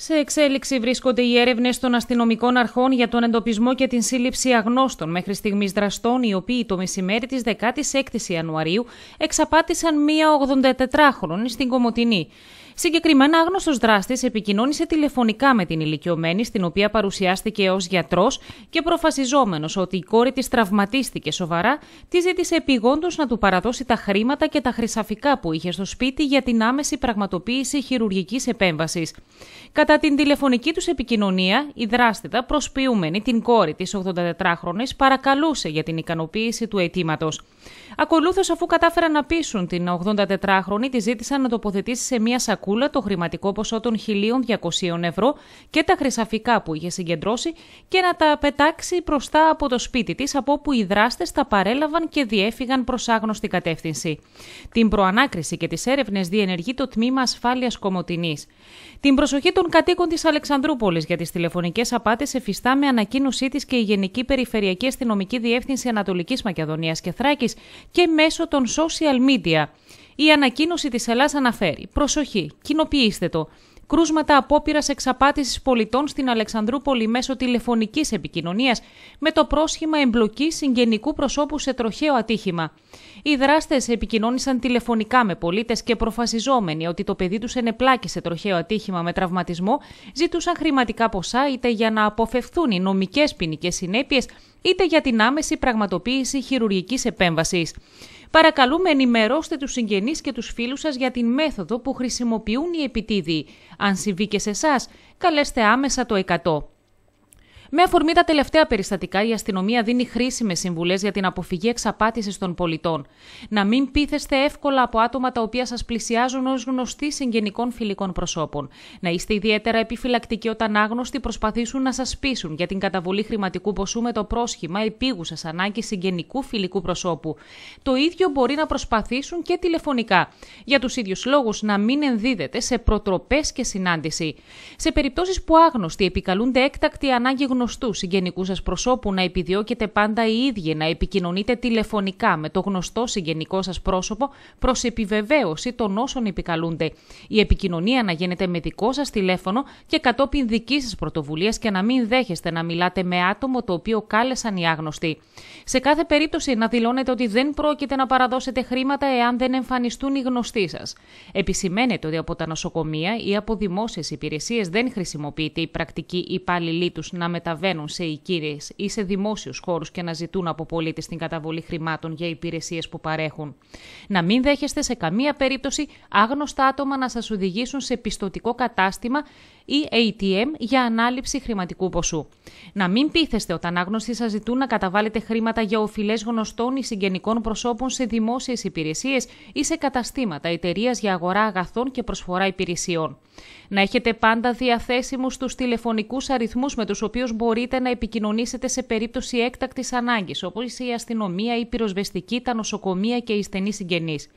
Σε εξέλιξη βρίσκονται οι έρευνες των αστυνομικών αρχών για τον εντοπισμό και την σύλληψη αγνώστων μέχρι στιγμής δραστών, οι οποίοι το μεσημέρι της 16η Ιανουαρίου εξαπάτησαν μία 84χρονη στην Κομοτινή. Συγκεκριμένα, άγνωστος δράστης επικοινώνησε τηλεφωνικά με την ηλικιωμένη, στην οποία παρουσιάστηκε ως γιατρός και προφασιζόμενος ότι η κόρη της τραυματίστηκε σοβαρά, τη ζήτησε επιγόντως να του παραδώσει τα χρήματα και τα χρυσαφικά που είχε στο σπίτι για την άμεση πραγματοποίηση χειρουργικής επέμβασης. Κατά την τηλεφωνική τους επικοινωνία, η δράστητα, προσποιούμενη την κόρη της 84χρονη, παρακαλούσε για την ικανοποίηση του αιτήματος. Ακολούθως, αφού κατάφεραν να πείσουν την 84χρονη, τη ζήτησαν να τοποθετήσει σε μία σακούλα σακούλα το χρηματικό ποσό των 1.200 ευρώ και τα χρυσαφικά που είχε συγκεντρώσει και να τα πετάξει μπροστά από το σπίτι της από όπου οι δράστες τα παρέλαβαν και διέφυγαν προς άγνωστη κατεύθυνση. Την προανάκριση και τις έρευνες διενεργεί το Τμήμα Ασφάλειας Κομωτινής. Την προσοχή των κατοίκων της Αλεξανδρούπολης για τις τηλεφωνικές απάτες εφιστά με ανακοίνωσή της και η Γενική Περιφερειακή Αστυνομική Διεύθυνση Ανατολικής Μακεδονίας και Θράκης και μέσω των social media. Η ανακοίνωση της Ελλάς αναφέρει: Προσοχή, κοινοποιήστε το. Κρούσματα απόπειρα εξαπάτησης πολιτών στην Αλεξανδρούπολη μέσω τηλεφωνικής επικοινωνίας με το πρόσχημα εμπλοκής συγγενικού προσώπου σε τροχαίο ατύχημα. Οι δράστες επικοινώνησαν τηλεφωνικά με πολίτες και προφασιζόμενοι ότι το παιδί τους ενεπλάκη σε τροχαίο ατύχημα με τραυματισμό ζήτουσαν χρηματικά ποσά είτε για να αποφευθούν οι νομικές ποινικές συνέπειες είτε για την άμεση πραγματοποίηση χειρουργικής επέμβασης. Παρακαλούμε ενημερώστε τους συγγενείς και τους φίλους σας για την μέθοδο που χρησιμοποιούν οι επιτίδιοι. Αν συμβεί και σε εσάς, καλέστε άμεσα το 100. Με αφορμή τα τελευταία περιστατικά, η αστυνομία δίνει χρήσιμες συμβουλές για την αποφυγή εξαπάτησης των πολιτών. Να μην πείθεστε εύκολα από άτομα τα οποία σας πλησιάζουν ως γνωστοί συγγενικών φιλικών προσώπων. Να είστε ιδιαίτερα επιφυλακτικοί όταν άγνωστοι προσπαθήσουν να σας πείσουν για την καταβολή χρηματικού ποσού με το πρόσχημα επίγουσας ανάγκης συγγενικού φιλικού προσώπου. Το ίδιο μπορεί να προσπαθήσουν και τηλεφωνικά. Για τους ίδιους λόγους, να μην ενδίδεται σε προτροπές και συνάντηση. Σε περιπτώσεις που άγνωστοι επικαλούνται έκτακτη ανάγκη γνωστούς συγγενικούς σας προσώπου να επιδιώκετε πάντα οι ίδιοι να επικοινωνείτε τηλεφωνικά με το γνωστό συγγενικό σας πρόσωπο προς επιβεβαίωση των όσων επικαλούνται. Η επικοινωνία να γίνεται με δικό σας τηλέφωνο και κατόπιν δικής σας πρωτοβουλίας και να μην δέχεστε να μιλάτε με άτομο το οποίο κάλεσαν οι άγνωστοι. Σε κάθε περίπτωση να δηλώνετε ότι δεν πρόκειται να παραδώσετε χρήματα εάν δεν εμφανιστούν οι γνωστοί σας. Επισημαίνετε ότι από τα νοσοκομεία ή από δημόσιες υπηρεσίες δεν χρησιμοποιείται η πρακτική υπάλληλή τους να μεταφέρουν καταβαίνουν σε οικίε ή σε δημόσιους χώρους και να ζητούν από πολίτες την καταβολή χρημάτων για υπηρεσίες που παρέχουν. Να μην δέχεστε σε καμία περίπτωση άγνωστα άτομα να σας οδηγήσουν σε πιστοτικό κατάστημα ή ATM για ανάληψη χρηματικού ποσού. Να μην πείθεστε όταν άγνωστοι σας ζητούν να καταβάλλετε χρήματα για οφειλές γνωστών ή συγγενικών προσώπων σε δημόσιες υπηρεσίες ή σε καταστήματα εταιρείας για αγορά αγαθών και προσφορά υπηρεσιών. Να έχετε πάντα διαθέσιμους τους τηλεφωνικούς αριθμούς με τους οποίους μπορείτε να επικοινωνήσετε σε περίπτωση έκτακτης ανάγκης, όπως η αστυνομία, η πυροσβεστική, τα νοσοκομεία και οι στενοί συγγενείς.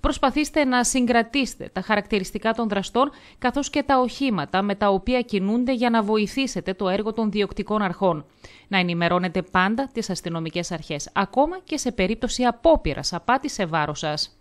Προσπαθήστε να συγκρατήσετε τα χαρακτηριστικά των δραστών καθώς και τα οχήματα με τα οποία κινούνται για να βοηθήσετε το έργο των διοκτικών αρχών. Να ενημερώνετε πάντα τις αστυνομικές αρχές, ακόμα και σε περίπτωση απόπειρας απάτη σε βάρος σας.